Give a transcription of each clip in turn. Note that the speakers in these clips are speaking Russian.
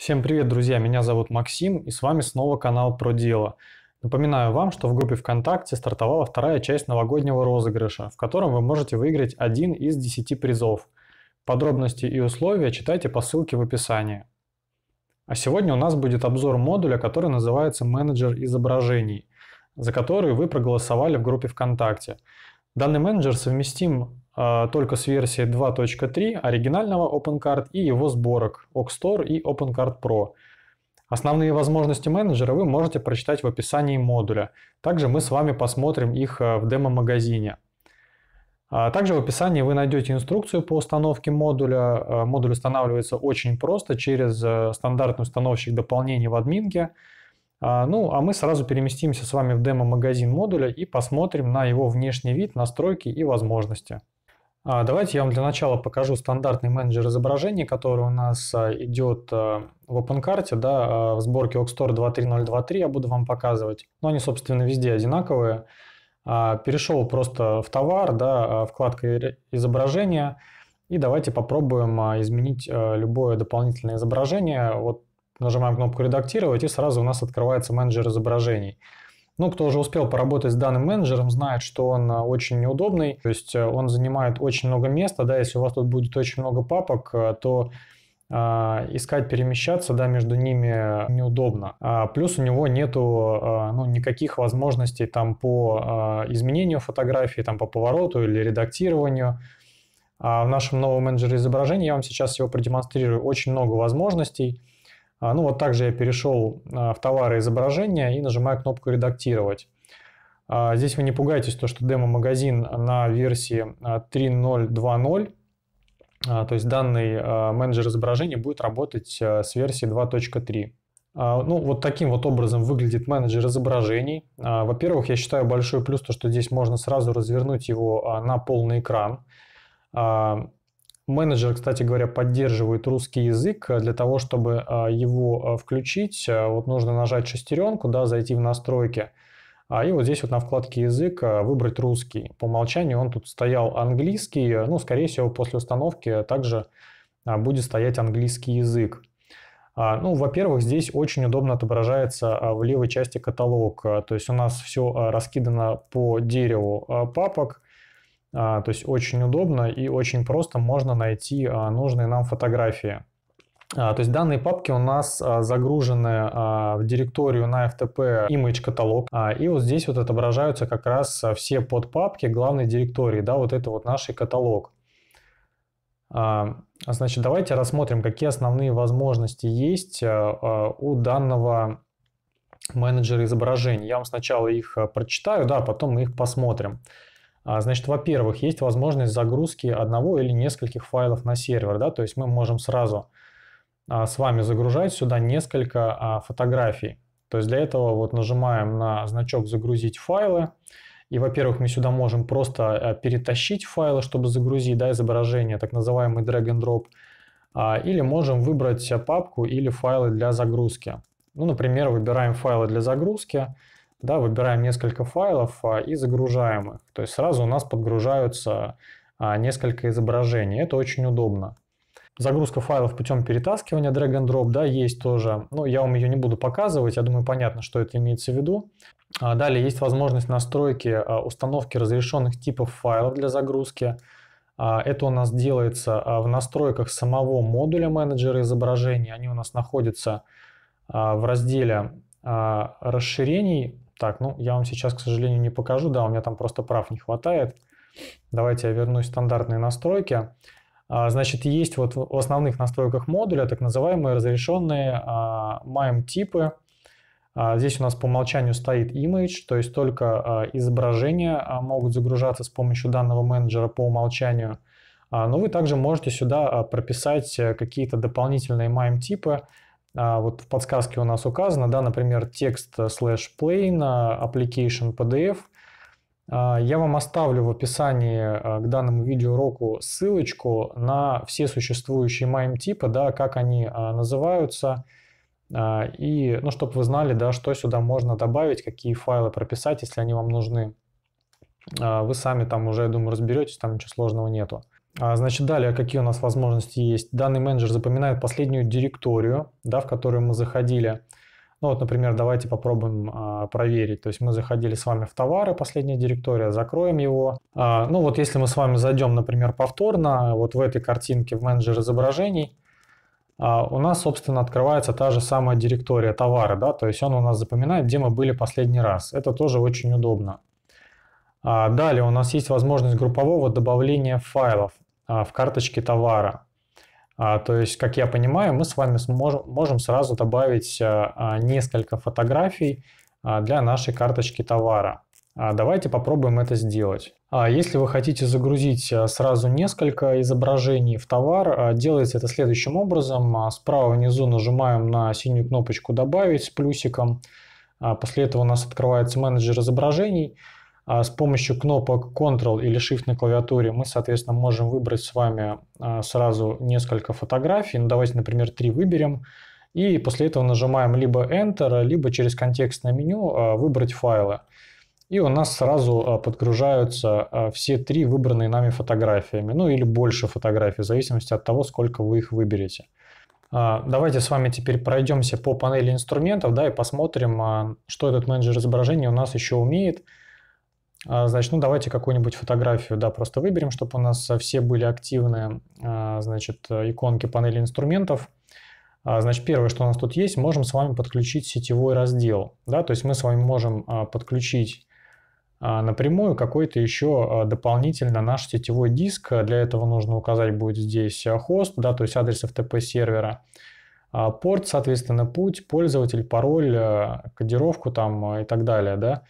Всем привет, друзья! Меня зовут Максим, и с вами снова канал Про Дело. Напоминаю вам, что в группе ВКонтакте стартовала вторая часть новогоднего розыгрыша, в котором вы можете выиграть один из десяти призов. Подробности и условия читайте по ссылке в описании. А сегодня у нас будет обзор модуля, который называется «Менеджер изображений», за который вы проголосовали в группе ВКонтакте. Данный менеджер совместим а, только с версии 2.3 оригинального OpenCard и его сборок OxStore и OpenCard Pro. Основные возможности менеджера вы можете прочитать в описании модуля. Также мы с вами посмотрим их э, в демо-магазине. А, также в описании вы найдете инструкцию по установке модуля. Э, модуль устанавливается очень просто через э, стандартный установщик дополнений в админке. А, ну, а мы сразу переместимся с вами в демо-магазин модуля и посмотрим на его внешний вид, настройки и возможности. А, давайте я вам для начала покажу стандартный менеджер изображений, который у нас а, идет а, в OpenCart, да, в сборке Oxstore 23023 я буду вам показывать. Но они, собственно, везде одинаковые. Перешел просто в товар, да, вкладка изображения. И давайте попробуем изменить любое дополнительное изображение. Вот нажимаем кнопку «Редактировать», и сразу у нас открывается менеджер изображений. Ну, кто уже успел поработать с данным менеджером, знает, что он а, очень неудобный, то есть э, он занимает очень много места, да, если у вас тут будет очень много папок, э, то а, искать, перемещаться, да, между ними э, неудобно. А плюс у него нету, а, ну, никаких возможностей там по изменению фотографии, там по повороту или редактированию. А в нашем новом менеджере изображений я вам сейчас его продемонстрирую. Очень много возможностей. А, ну вот также я перешел а, в товары изображения и нажимаю кнопку «Редактировать». А, здесь вы не пугайтесь, то, что демо-магазин на версии 3.0.2.0, то есть данный менеджер изображений будет работать с версии 2.3. Ну, вот таким вот образом выглядит менеджер изображений. Во-первых, я считаю большой плюс то, что здесь можно сразу развернуть его на полный экран. Менеджер, кстати говоря, поддерживает русский язык. Э, для того, чтобы э, его э, включить, вот нужно нажать шестеренку, да, зайти в настройки. А, и вот здесь вот на вкладке «Язык» выбрать русский. По умолчанию он тут стоял английский, ну, скорее всего, после установки также будет стоять английский язык. А, ну, во-первых, здесь очень удобно отображается в левой части каталог. То есть у нас все раскидано по дереву папок – а, то есть очень удобно и очень просто можно найти а, нужные нам фотографии. А, то есть данные папки у нас загружены в директорию на FTP image каталог, и вот здесь вот отображаются как раз все подпапки главной директории, да, вот это вот наш каталог. Значит, давайте рассмотрим, какие основные возможности есть у данного менеджера изображений. Я вам сначала их прочитаю, да, потом мы их посмотрим. А, значит, во-первых, есть возможность загрузки одного или нескольких файлов на сервер, да, то есть мы можем сразу а, с вами загружать сюда несколько а, фотографий. То есть для этого вот нажимаем на значок «Загрузить файлы», и, во-первых, мы сюда можем просто перетащить файлы, чтобы загрузить да, изображение, так называемый drag and drop, или можем выбрать папку или файлы для загрузки. Ну, например, выбираем файлы для загрузки, да, выбираем несколько файлов а, и загружаем их. То есть сразу у нас подгружаются а, несколько изображений. Это очень удобно. Загрузка файлов путем перетаскивания drag and drop, да, есть тоже. Ну, я вам ее не буду показывать, я думаю, понятно, что это имеется в виду. А, далее есть возможность настройки установки разрешенных типов файлов для загрузки. Это у нас делается в настройках самого модуля менеджера изображений. Они у нас находятся в разделе расширений так, ну я вам сейчас, к сожалению, не покажу, да, у меня там просто прав не хватает. Давайте я вернусь в стандартные настройки. А, значит, есть вот в основных настройках модуля так называемые разрешенные а, MIME типы. А, здесь у нас по умолчанию стоит image, то есть только изображения могут загружаться с помощью данного менеджера по умолчанию. Но вы также можете сюда прописать э, какие-то дополнительные MIME типы, а вот в подсказке у нас указано, да, например, текст slash plain, application PDF. А, я вам оставлю в описании а, к данному видеоуроку ссылочку на все существующие MIME типы, да, как они называются, и, ну, чтобы вы знали, да, что сюда можно добавить, какие файлы прописать, если они вам нужны. Вы сами там уже, я думаю, разберетесь, там ничего сложного нету. А, значит, далее, какие у нас возможности есть. Данный менеджер запоминает последнюю директорию, да, в которую мы заходили. Ну вот, например, давайте попробуем а, проверить. То есть мы заходили с вами в товары, последняя директория, закроем его. А, ну вот если мы с вами зайдем, например, повторно, вот в этой картинке в менеджер изображений, а, у нас, собственно, открывается та же самая директория товара, да, то есть он у нас запоминает, где мы были последний раз. Это тоже очень удобно. А, далее у нас есть возможность группового добавления файлов а, в карточке товара. А, то есть, как я понимаю, мы с вами сможем, можем сразу добавить несколько фотографий для нашей карточки товара. Давайте попробуем это сделать. Если вы хотите загрузить сразу несколько изображений в товар, делается это следующим образом. Справа внизу нажимаем на синюю кнопочку «Добавить» с плюсиком. После этого у нас открывается менеджер изображений – а с помощью кнопок Ctrl или Shift на клавиатуре мы, соответственно, можем выбрать с вами а, сразу несколько фотографий. Ну, давайте, например, три выберем. И после этого нажимаем либо Enter, либо через контекстное меню а, «Выбрать файлы». И у нас сразу подгружаются все три выбранные нами фотографиями, ну или больше фотографий, в зависимости от того, сколько вы их выберете. Давайте с вами теперь пройдемся по панели инструментов да, и посмотрим, что этот менеджер изображений у нас еще умеет – а, значит, ну давайте какую-нибудь фотографию, да, просто выберем, чтобы у нас а, все были активные, а, значит, иконки панели инструментов. Значит, первое, что у нас тут есть, можем с вами подключить сетевой раздел, да, то есть мы с вами можем подключить напрямую какой-то еще дополнительно наш сетевой диск. Для этого нужно указать будет здесь хост, да, то есть адрес FTP сервера, порт, соответственно, путь, пользователь, пароль, кодировку там и так далее, да.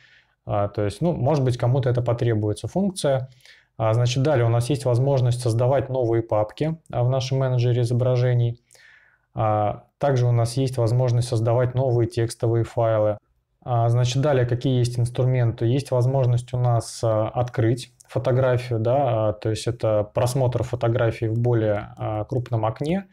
А, то есть, ну, может быть, кому-то это потребуется функция. А, значит, далее у нас есть возможность создавать новые папки а, в нашем менеджере изображений. Также у нас есть возможность создавать новые текстовые файлы. Значит, далее какие есть инструменты? Есть возможность у нас открыть фотографию, да, то есть это просмотр фотографии в более крупном окне.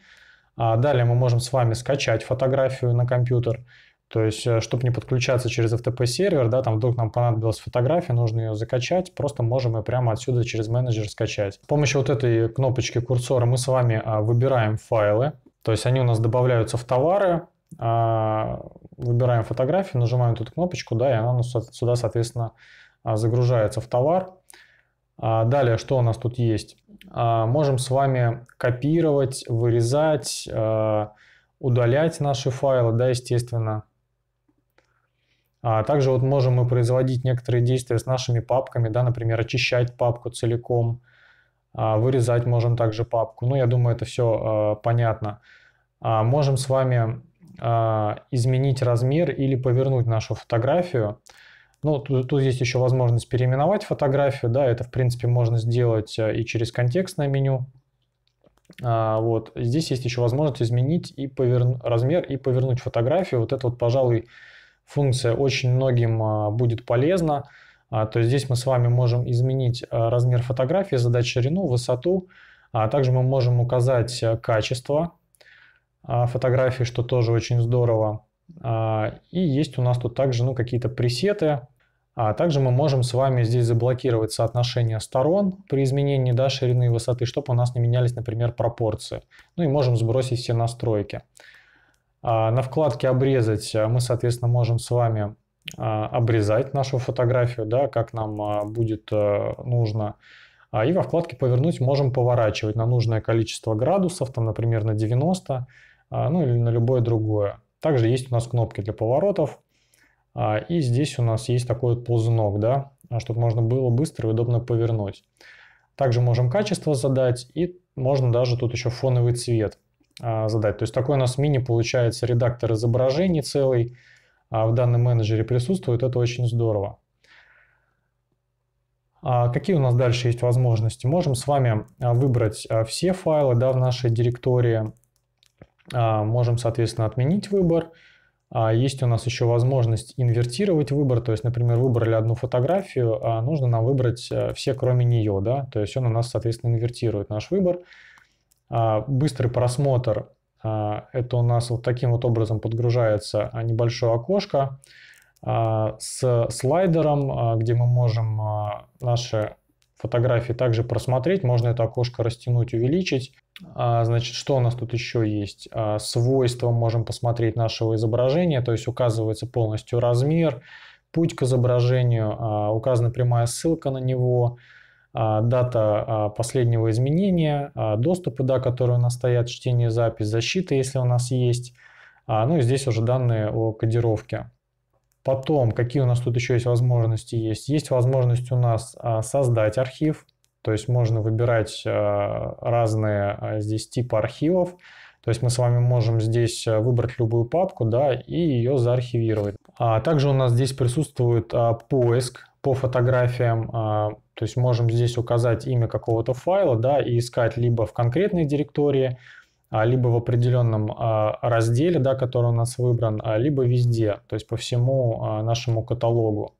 Далее мы можем с вами скачать фотографию на компьютер. То есть, э, чтобы не подключаться через FTP-сервер, да, там вдруг нам понадобилась фотография, нужно ее закачать, просто можем ее прямо отсюда через менеджер скачать. С помощью вот этой кнопочки курсора мы с вами э, выбираем файлы, то есть они у нас добавляются в товары, э, выбираем фотографию, нажимаем эту кнопочку, да, и она сюда, соответственно, загружается в товар. Далее, что у нас тут есть? Можем с вами копировать, вырезать, удалять наши файлы, да, естественно. А также вот можем мы производить некоторые действия с нашими папками, да, например, очищать папку целиком, а, вырезать можем также папку. Ну, я думаю, это все а, понятно. А, можем с вами изменить размер или повернуть нашу фотографию. Ну, тут, тут есть еще возможность переименовать фотографию, да, это, в принципе, можно сделать э, и через контекстное меню. А, вот, здесь есть еще возможность изменить и поверн... размер и повернуть фотографию. Вот это вот, пожалуй, функция очень многим а, будет полезна. А, то есть здесь мы с вами можем изменить а, размер фотографии, задать ширину, высоту. А также мы можем указать э, качество фотографии, что тоже очень здорово. И есть у нас тут также ну, какие-то пресеты. А также мы можем с вами здесь заблокировать соотношение сторон при изменении да, ширины и высоты, чтобы у нас не менялись, например, пропорции. Ну и можем сбросить все настройки. А, на вкладке «Обрезать» э, мы, соответственно, можем с вами а, обрезать нашу фотографию, да, как нам а, будет э, нужно. И во вкладке «Повернуть» можем поворачивать на нужное количество градусов, там, например, на 90, ну или на любое другое. Также есть у нас кнопки для поворотов. И здесь у нас есть такой вот ползунок, да, чтобы можно было быстро и удобно повернуть. Также можем качество задать и можно даже тут еще фоновый цвет а, задать. То есть такой у нас мини получается редактор изображений целый а, в данном менеджере присутствует. Это очень здорово. А, какие у нас дальше есть возможности? Можем с вами выбрать все файлы да, в нашей директории. Можем, соответственно, отменить выбор. Есть у нас еще возможность инвертировать выбор, то есть, например, выбрали одну фотографию, нужно нам выбрать э, все, кроме нее, да, то есть он у нас, соответственно, инвертирует наш выбор. А, быстрый просмотр а, – это у нас вот таким вот образом подгружается а, небольшое окошко с слайдером, где мы можем наши фотографии также просмотреть. Можно это окошко растянуть, увеличить. Значит, что у нас тут еще есть? Свойства можем посмотреть нашего изображения, то есть указывается полностью размер, путь к изображению, указана прямая ссылка на него – а, дата а, последнего изменения, а, доступы, да, которые у нас стоят, чтение, запись, защита, если у нас есть. Ну и здесь уже данные о кодировке. Потом, какие у нас тут еще есть возможности есть? Есть возможность у нас создать архив, то есть можно выбирать разные здесь типы архивов. То есть мы с вами можем здесь выбрать любую папку да, и ее заархивировать. А также у нас здесь присутствует поиск по фотографиям то есть можем здесь указать имя какого-то файла да, и искать либо в конкретной директории, а, либо в определенном а, разделе, да, который у нас выбран, а, либо везде, то есть по всему нашему каталогу.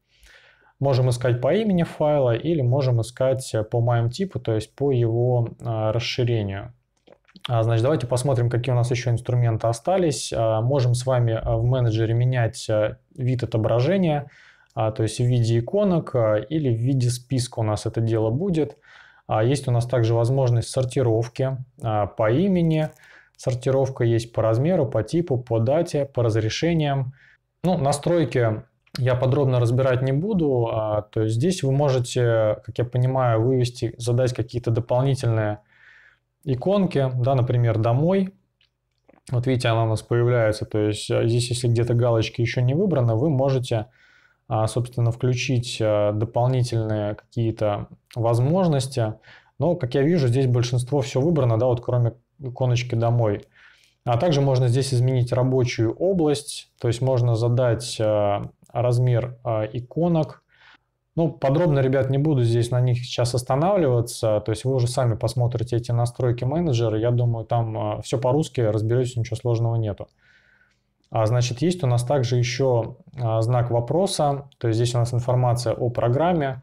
Можем искать по имени файла или можем искать э, по моему типу, то есть по его расширению. Значит, давайте посмотрим, какие у нас еще инструменты остались. Можем с вами в менеджере менять э, вид отображения – а, то есть в виде иконок а, или в виде списка у нас это дело будет. А, есть у нас также возможность сортировки по имени. Сортировка есть по размеру, по типу, по дате, по разрешениям. Ну, настройки я подробно разбирать не буду. То есть здесь вы можете, как я понимаю, вывести, задать какие-то дополнительные иконки, да, например, домой. Вот видите, она у нас появляется. То есть здесь, если где-то галочки еще не выбраны, вы можете а, собственно, включить а, дополнительные какие-то возможности. Но, как я вижу, здесь большинство все выбрано, да, вот кроме иконочки «Домой». А также можно здесь изменить рабочую область, то есть можно задать а, размер иконок. Ну, подробно, ребят, не буду здесь на них сейчас останавливаться, то есть вы уже сами посмотрите эти настройки менеджера, я думаю, там все по-русски, разберетесь, ничего сложного нету. А значит, есть у нас также еще а, знак вопроса, то есть здесь у нас информация о программе,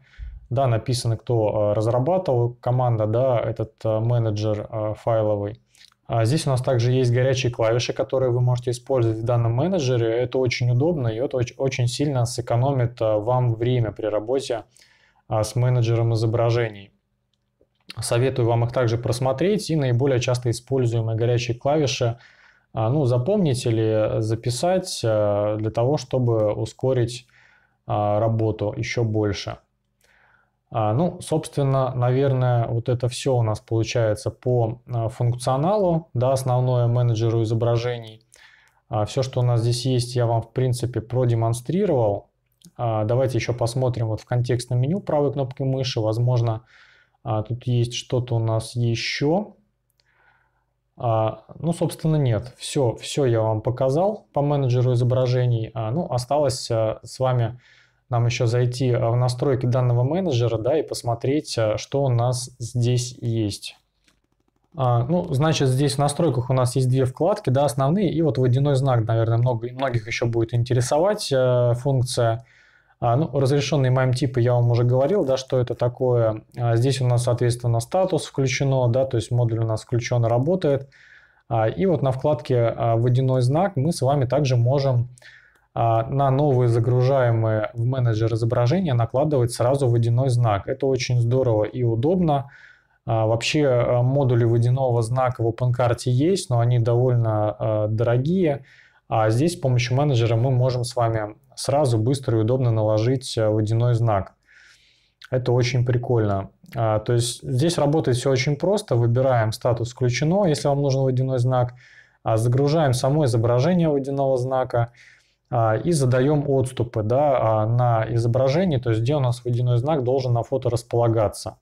да, написано, кто а, разрабатывал, команда, да, этот а, менеджер файловый. А здесь у нас также есть горячие клавиши, которые вы можете использовать в данном менеджере. Это очень удобно и это очень сильно сэкономит вам время при работе с менеджером изображений. Советую вам их также просмотреть и наиболее часто используемые горячие клавиши – а, ну, запомнить или записать э, для того, чтобы ускорить а, работу еще больше. А, ну, собственно, наверное, вот это все у нас получается по функционалу, да, основное менеджеру изображений. Все, что у нас здесь есть, я вам, в принципе, продемонстрировал. Давайте еще посмотрим вот в контекстном меню правой кнопки мыши. Возможно, тут есть что-то у нас еще. А, ну, собственно, нет. Все, все я вам показал по менеджеру изображений. А, ну, осталось а, с вами нам еще зайти а, в настройки данного менеджера, да, и посмотреть, а, что у нас здесь есть. А, ну, значит, здесь в настройках у нас есть две вкладки, да, основные, и вот водяной знак, наверное, много, многих еще будет интересовать э, функция. А, ну, разрешенные MIME типы я вам уже говорил, да, что это такое. А, здесь у нас, соответственно, статус включено, да, то есть модуль у нас включен и работает. А, и вот на вкладке «Водяной знак» мы с вами также можем на новые загружаемые в менеджер изображения накладывать сразу водяной знак. Это очень здорово и удобно. Вообще модули водяного знака в OpenCart есть, но они довольно дорогие. А здесь с помощью менеджера мы можем с вами сразу, быстро и удобно наложить э, водяной знак. Это очень прикольно. А, то есть здесь работает все очень просто. Выбираем статус «Включено», если вам нужен водяной знак. А загружаем само изображение водяного знака а, и задаем отступы да, на изображении, то есть где у нас водяной знак должен на фото располагаться.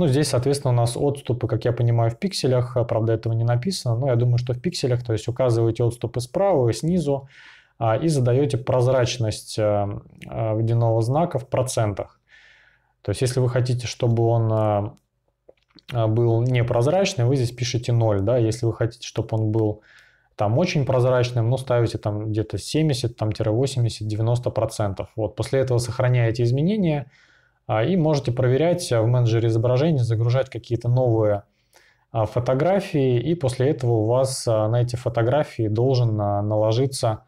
Ну, здесь, соответственно, у нас отступы, как я понимаю, в пикселях, э, правда, этого не написано, но я думаю, что в пикселях, то есть указываете отступы справа и снизу, а, и задаете прозрачность э, э, водяного знака в процентах. То есть, если вы хотите, чтобы он был непрозрачный, вы здесь пишете 0, да, если вы хотите, чтобы он был там очень прозрачным, ну, ставите там где-то 70, там, 80, 90 процентов. Вот, после этого сохраняете изменения, а, и можете проверять а, в менеджере изображений, загружать какие-то новые а, фотографии, и после этого у вас на эти фотографии должен наложиться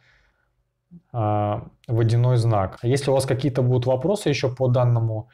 водяной знак. Если у вас какие-то будут вопросы еще по данному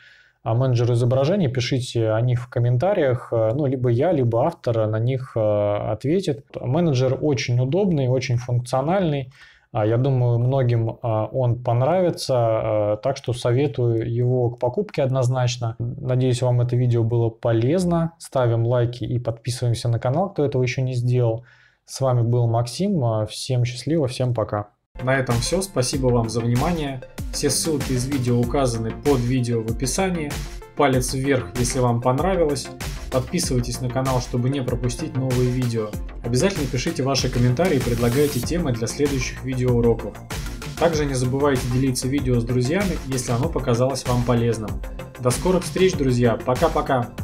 менеджеру изображений, пишите о них в комментариях, ну, либо я, либо автор на них ответит. Менеджер очень удобный, очень функциональный, а, я думаю, многим а, он понравится, а, так что советую его к покупке однозначно. Надеюсь, вам это видео было полезно. Ставим лайки и подписываемся на канал, кто этого еще не сделал. С вами был Максим, всем счастливо, всем пока. На этом все, спасибо вам за внимание. Все ссылки из видео указаны под видео в описании. Палец вверх, если вам понравилось. Подписывайтесь на канал, чтобы не пропустить новые видео. Обязательно пишите ваши комментарии и предлагайте темы для следующих видеоуроков. Также не забывайте делиться видео с друзьями, если оно показалось вам полезным. До скорых встреч, друзья! Пока-пока!